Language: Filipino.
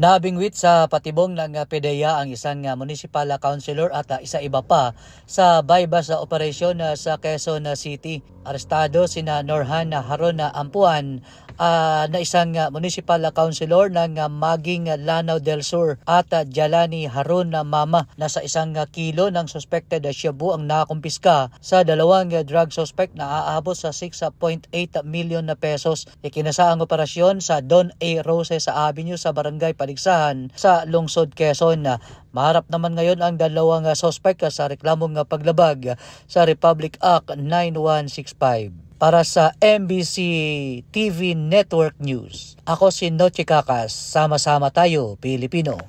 Nabingwit sa patibong ng PDEA ang isang ah, municipal councilor at ah, isa iba pa sa bayba sa operasyon ah, sa Quezon City. Arestado sina Norhan Harona Ampuan uh, na isang municipal councilor ng Maging Lanao del Sur at Jalani Harun Mama na sa isang kilo ng suspected shabu ang nakumpiska sa dalawang drug suspect na aabot sa 6.8 million na pesos. Ikinasa ang operasyon sa Don A. Rose sa Avenue sa Barangay Palitan kaligsahan sa Lungsod Quezon. Maharap naman ngayon ang dalawang ah, sospek ah, sa reklamong ah, paglabag sa Republic Act 9165. Para sa MBC TV Network News, ako si Noche Kakas. Sama-sama tayo, Pilipino.